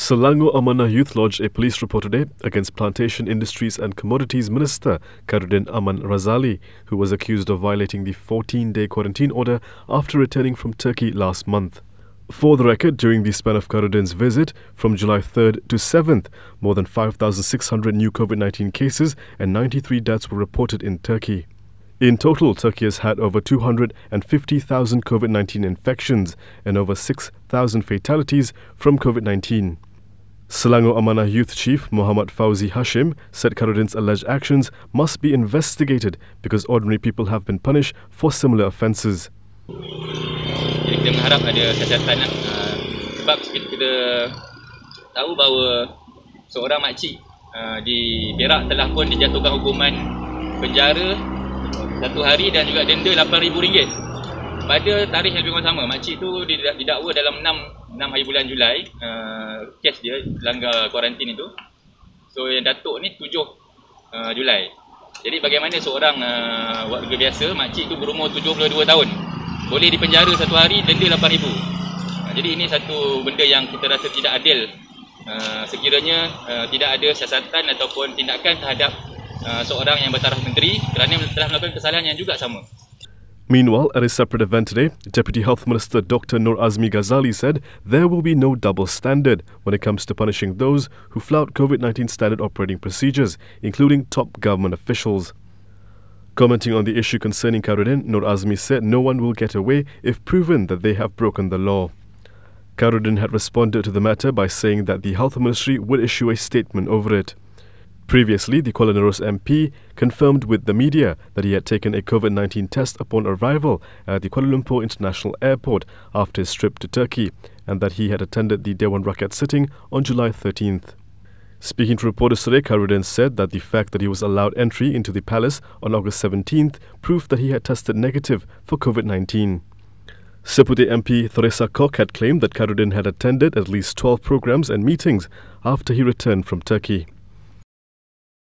Selangor Amanah Youth lodged a police report today against Plantation Industries and Commodities Minister Karudin Aman Razali, who was accused of violating the 14 day quarantine order after returning from Turkey last month. For the record, during the span of Karudin's visit, from July 3rd to 7th, more than 5,600 new COVID 19 cases and 93 deaths were reported in Turkey. In total, Turkey has had over 250,000 COVID 19 infections and over 6,000 fatalities from COVID 19. Selangor Amanah Youth Chief Muhammad Fauzi Hashim said Karudin's alleged actions must be investigated because ordinary people have been punished for similar offences. Kita mengharap ada kesihatan lah. Eh. Uh, sebab kita, kita tahu bahawa seorang makcik uh, di Perak telah pun dijatuhkan hukuman penjara satu hari dan juga denda RM8,000 pada tarikh yang lebih sama makcik tu didakwa dalam 6 6 hari bulan Julai uh, kes dia langgar kuarantin itu so yang datuk ni 7 uh, Julai jadi bagaimana seorang uh, warga biasa makcik tu berumur 72 tahun boleh dipenjara satu hari denda 8000 uh, jadi ini satu benda yang kita rasa tidak adil uh, sekiranya uh, tidak ada siasatan ataupun tindakan terhadap uh, seorang yang bertaraf menteri kerana telah melakukan kesalahan yang juga sama Meanwhile, at a separate event today, Deputy Health Minister Dr. Nur Azmi Ghazali said there will be no double standard when it comes to punishing those who flout COVID 19 standard operating procedures, including top government officials. Commenting on the issue concerning Karudin, Nur Azmi said no one will get away if proven that they have broken the law. Karudin had responded to the matter by saying that the Health Ministry would issue a statement over it. Previously, the Kuala Nerus MP confirmed with the media that he had taken a COVID 19 test upon arrival at the Kuala Lumpur International Airport after his trip to Turkey and that he had attended the Dewan Rakyat sitting on July 13th. Speaking to reporters today, Karudin said that the fact that he was allowed entry into the palace on August 17th proved that he had tested negative for COVID 19. Deputy MP Theresa Koch had claimed that Karudin had attended at least 12 programs and meetings after he returned from Turkey.